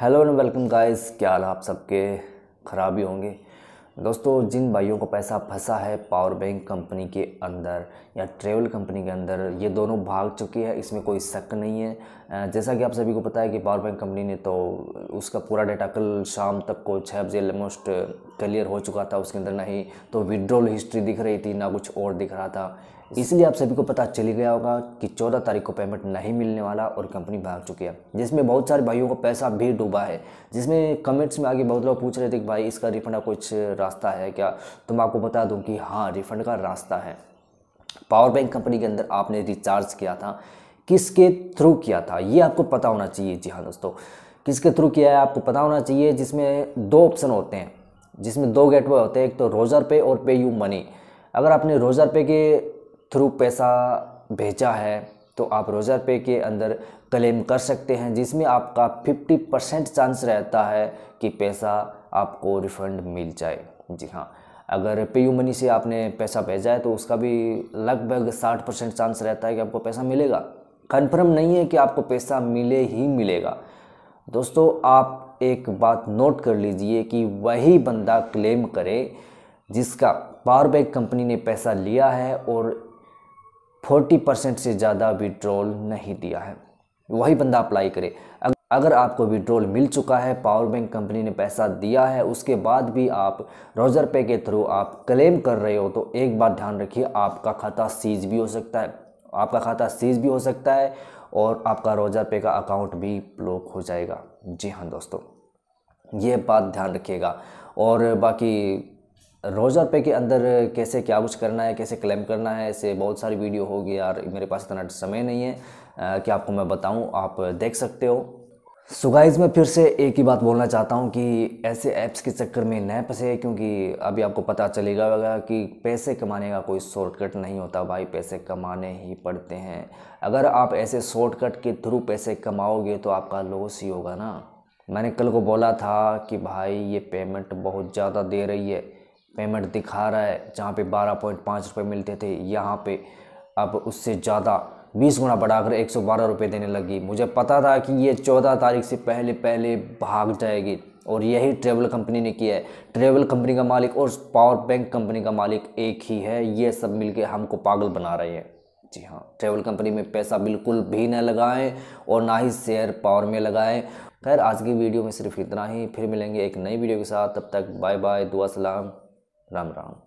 hello and welcome guys क्या हाल आप सबके ख़राब ही होंगे दोस्तों जिन भाइयों को पैसा फंसा है पावर बैंक कंपनी के अंदर या ट्रेवल कंपनी के अंदर ये दोनों भाग चुके हैं इसमें कोई शक नहीं है जैसा कि आप सभी को पता है कि पावर बैंक कंपनी ने तो उसका पूरा डेटा कल शाम तक को छः बजे ऑलमोस्ट क्लियर हो चुका था उसके अंदर ना ही तो विड्रॉल हिस्ट्री दिख रही थी ना कुछ और दिख रहा था इसलिए आप सभी को पता चल गया होगा कि चौदह तारीख को पेमेंट नहीं मिलने वाला और कंपनी भाग चुकी है जिसमें बहुत सारे भाइयों का पैसा भी डूबा है जिसमें कमेंट्स में आगे बहुत लोग पूछ रहे थे कि भाई इसका रिफंड का कुछ रास्ता है क्या तो मैं आपको बता दूँ कि हाँ रिफंड का रास्ता है पावर बैंक कंपनी के अंदर आपने रिचार्ज किया था किसके थ्रू किया था ये आपको पता होना चाहिए जी हाँ दोस्तों किसके थ्रू किया है आपको पता होना चाहिए जिसमें दो ऑप्शन होते हैं जिसमें दो गेटवे होते हैं एक तो रोज़र पे और पे यू मनी अगर आपने रोज़र पे के थ्रू पैसा भेजा है तो आप रोज़र पे के अंदर क्लेम कर सकते हैं जिसमें आपका 50 परसेंट चांस रहता है कि पैसा आपको रिफ़ंड मिल जाए जी हाँ अगर पे यू मनी से आपने पैसा भेजा है तो उसका भी लगभग 60 परसेंट चांस रहता है कि आपको पैसा मिलेगा कन्फर्म नहीं है कि आपको पैसा मिले ही मिलेगा दोस्तों आप एक बात नोट कर लीजिए कि वही बंदा क्लेम करे जिसका पावर बैंक कंपनी ने पैसा लिया है और 40 परसेंट से ज़्यादा विड्रॉल नहीं दिया है वही बंदा अप्लाई करे अगर आपको विड्रॉल मिल चुका है पावर बैंक कंपनी ने पैसा दिया है उसके बाद भी आप रोजर पे के थ्रू आप क्लेम कर रहे हो तो एक बात ध्यान रखिए आपका खाता सीज भी हो सकता है आपका खाता सीज भी हो सकता है और आपका रोज़ा पे का अकाउंट भी ब्लॉक हो जाएगा जी हाँ दोस्तों ये बात ध्यान रखिएगा और बाकी रोज़ा पे के अंदर कैसे क्या कुछ करना है कैसे क्लेम करना है ऐसे बहुत सारी वीडियो होगी यार मेरे पास इतना समय नहीं है कि आपको मैं बताऊं आप देख सकते हो सुगाइज में फिर से एक ही बात बोलना चाहता हूँ कि ऐसे ऐप्स के चक्कर में न फंसे क्योंकि अभी आपको पता चलेगा वगैरह कि पैसे कमाने का कोई शॉर्टकट नहीं होता भाई पैसे कमाने ही पड़ते हैं अगर आप ऐसे शॉर्टकट के थ्रू पैसे कमाओगे तो आपका लॉस ही होगा ना मैंने कल को बोला था कि भाई ये पेमेंट बहुत ज़्यादा दे रही है पेमेंट दिखा रहा है जहाँ पे बारह पॉइंट पाँच रुपये मिलते थे यहाँ पर अब उससे ज़्यादा बीस गुना बढ़ाकर एक सौ बारह रुपये देने लगी मुझे पता था कि ये चौदह तारीख से पहले पहले भाग जाएगी और यही ट्रेवल कंपनी ने किया है ट्रेवल कंपनी का मालिक और पावर बैंक कंपनी का मालिक एक ही है ये सब मिलके हमको पागल बना रहे हैं जी हाँ ट्रेवल कंपनी में पैसा बिल्कुल भी ना लगाएं और ना ही शेयर पावर में लगाएं खैर आज की वीडियो में सिर्फ इतना ही फिर मिलेंगे एक नई वीडियो के साथ तब तक बाय बाय दुआ सलाम राम राम